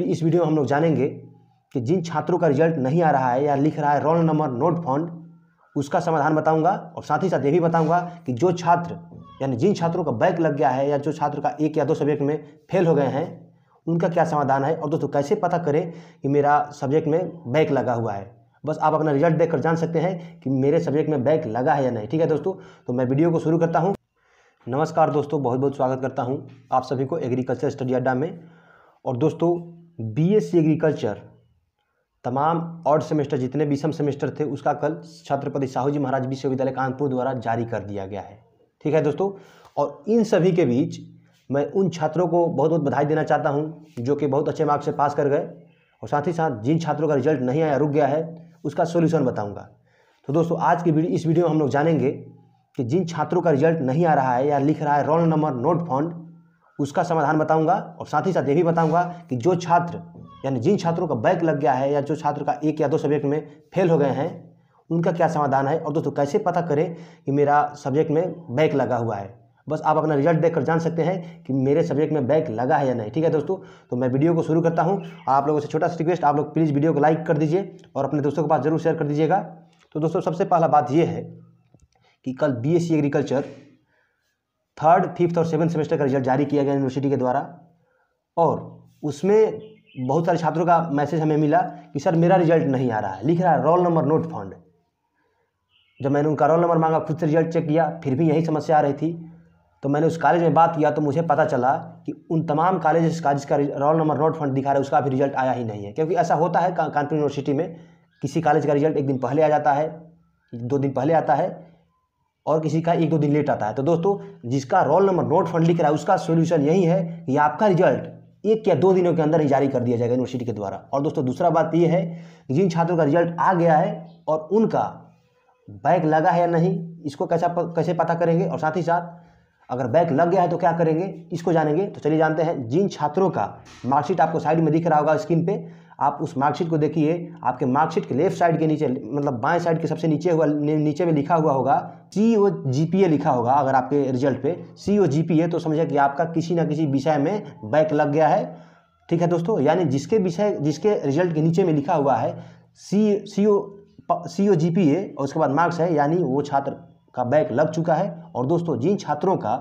फिर इस वीडियो में हम लोग जानेंगे कि जिन छात्रों का रिजल्ट नहीं आ रहा है या लिख रहा है रोल नंबर नोट फॉन्ड उसका समाधान बताऊंगा और साथ ही साथ ये भी बताऊंगा कि जो छात्र यानी जिन छात्रों का बैक लग गया है या जो छात्र का एक या दो सब्जेक्ट में फेल हो गए हैं उनका क्या समाधान है और दोस्तों कैसे पता करें कि मेरा सब्जेक्ट में बैक लगा हुआ है बस आप अपना रिजल्ट देख कर जान सकते हैं कि मेरे सब्जेक्ट में बैक लगा है या नहीं ठीक है दोस्तों तो मैं वीडियो को शुरू करता हूँ नमस्कार दोस्तों बहुत बहुत स्वागत करता हूँ आप सभी को एग्रीकल्चर स्टडी अड्डा में और दोस्तों बीएससी एग्रीकल्चर तमाम और सेमेस्टर जितने भी सम सेमेस्टर थे उसका कल छत्रपति साहू जी महाराज विश्वविद्यालय कानपुर द्वारा जारी कर दिया गया है ठीक है दोस्तों और इन सभी के बीच मैं उन छात्रों को बहुत बहुत बधाई देना चाहता हूँ जो कि बहुत अच्छे मार्क्स से पास कर गए और साथ ही साथ जिन छात्रों का रिजल्ट नहीं आया रुक गया है उसका सोल्यूशन बताऊँगा तो दोस्तों आज की वीडियो इस वीडियो में हम लोग जानेंगे कि जिन छात्रों का रिजल्ट नहीं आ रहा है या लिख रहा है रोल नंबर नोट फंड उसका समाधान बताऊंगा और साथ ही साथ ये भी बताऊंगा कि जो छात्र यानी जिन छात्रों का बैक लग गया है या जो छात्र का एक या दो सब्जेक्ट में फेल हो गए हैं उनका क्या समाधान है और दोस्तों कैसे पता करें कि मेरा सब्जेक्ट में बैक लगा हुआ है बस आप अपना रिजल्ट देखकर जान सकते हैं कि मेरे सब्जेक्ट में बैक लगा है या नहीं ठीक है दोस्तों तो मैं वीडियो को शुरू करता हूँ आप लोगों से छोटा सा रिक्वेस्ट आप लोग प्लीज़ वीडियो को लाइक कर दीजिए और अपने दोस्तों के पास जरूर शेयर कर दीजिएगा तो दोस्तों सबसे पहला बात यह है कि कल B S agriculture third fifth और सेवन्थ सेमेस्टर का रिजल्ट जारी किया गया यूनिवर्सिटी के द्वारा और उसमें बहुत सारे छात्रों का मैसेज हमें मिला कि सर मेरा रिजल्ट नहीं आ रहा है लिख रहा है रोल नंबर नोट फंड जब मैंने उनका रोल नंबर मांगा खुद से रिजल्ट चेक किया फिर भी यही समस्या आ रही थी तो मैंने उस कॉलेज में बात किया तो मुझे पता चला कि उन तमाम कॉलेज का जिसका रोल नंबर नोट फंड दिखा रहा है उसका भी रिजल्ट आया ही नहीं है क्योंकि ऐसा होता है कानपुर यूनिवर्सिटी में किसी कॉलेज का रिजल्ट एक दिन पहले आ जाता है दो दिन पहले आता है और किसी का एक दो दिन लेट आता है तो दोस्तों जिसका रोल नंबर नोट फंड लिख रहा है उसका सोल्यूशन यही है कि आपका रिजल्ट एक या दो दिनों के अंदर ही जारी कर दिया जाएगा यूनिवर्सिटी के द्वारा और दोस्तों दूसरा बात यह है कि जिन छात्रों का रिजल्ट आ गया है और उनका बैग लगा है या नहीं इसको कैसा कैसे पता करेंगे और साथ ही साथ अगर बैक लग गया है तो क्या करेंगे इसको जानेंगे तो चलिए जानते हैं जिन छात्रों का मार्कशीट आपको साइड में दिख रहा होगा स्क्रीन पे आप उस मार्कशीट को देखिए आपके मार्कशीट के लेफ्ट साइड के नीचे मतलब बाएं साइड के सबसे नीचे हुआ नीचे में लिखा हुआ होगा सी ओ जी पी ए लिखा होगा अगर आपके रिजल्ट पे सी ओ जी पी ए तो समझे कि आपका किसी ना किसी विषय में बैक लग गया है ठीक है दोस्तों यानी जिसके विषय जिसके रिजल्ट के नीचे में लिखा हुआ है सी सी ओ सी ओ जी पी ए और उसके बाद मार्क्स है यानी वो छात्र का बैक लग चुका है और दोस्तों जिन छात्रों का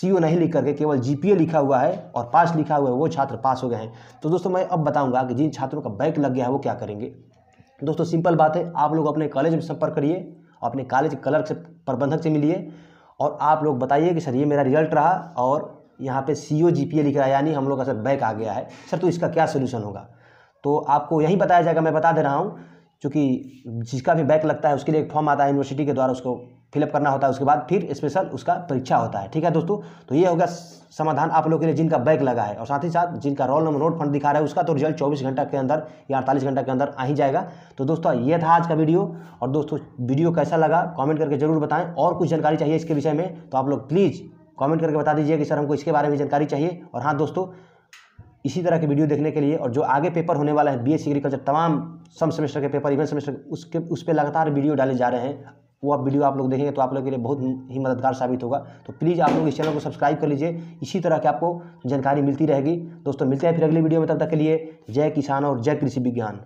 सी नहीं लिख करके केवल जी लिखा हुआ है और पास लिखा हुआ है वो छात्र पास हो गए हैं तो दोस्तों मैं अब बताऊँगा कि जिन छात्रों का बैक लग गया है वो क्या करेंगे दोस्तों सिंपल बात है आप लोग अपने कॉलेज में संपर्क करिए अपने कॉलेज क्लर्क से प्रबंधक से मिलिए और आप लोग बताइए कि सर ये मेरा रिजल्ट रहा और यहाँ पे सी ओ जी पी ए लिख रहा है यानी हम लोग का सर बैक आ गया है सर तो इसका क्या सोल्यूशन होगा तो आपको यही बताया जाएगा मैं बता दे रहा हूँ चूँकि जिसका भी बैक लगता है उसके लिए एक फॉर्म आता है यूनिवर्सिटी के द्वारा उसको फिलअप करना होता है उसके बाद फिर स्पेशल उसका परीक्षा होता है ठीक है दोस्तों तो ये होगा समाधान आप लोगों के लिए जिनका बैक लगा है और साथ ही साथ जिनका रोल नंबर नोट फंड दिखा रहा है उसका तो रिजल्ट 24 घंटा के अंदर या अड़तालीस घंटा के अंदर आ ही जाएगा तो दोस्तों ये था आज का वीडियो और दोस्तों वीडियो कैसा लगा कॉमेंट करके जरूर बताएँ और कुछ जानकारी चाहिए इसके विषय में तो आप लोग प्लीज़ कॉमेंट करके बता दीजिए कि सर हमको इसके बारे में जानकारी चाहिए और हाँ दोस्तों इसी तरह की वीडियो देखने के लिए और जो आगे पेपर होने वाला है बी एस एग्रीकल्चर तमाम सम सेमेस्टर के पेपर इवन सेमेस्टर उसके उस पर लगातार वीडियो डाले जा रहे हैं वो आप वीडियो आप लोग देखेंगे तो आप लोग के लिए बहुत ही मददगार साबित होगा तो प्लीज़ आप लोग इस चैनल को सब्सक्राइब कर लीजिए इसी तरह की आपको जानकारी मिलती रहेगी दोस्तों मिलते हैं फिर अगली वीडियो में तब तक के लिए जय किसान और जय कृषि विज्ञान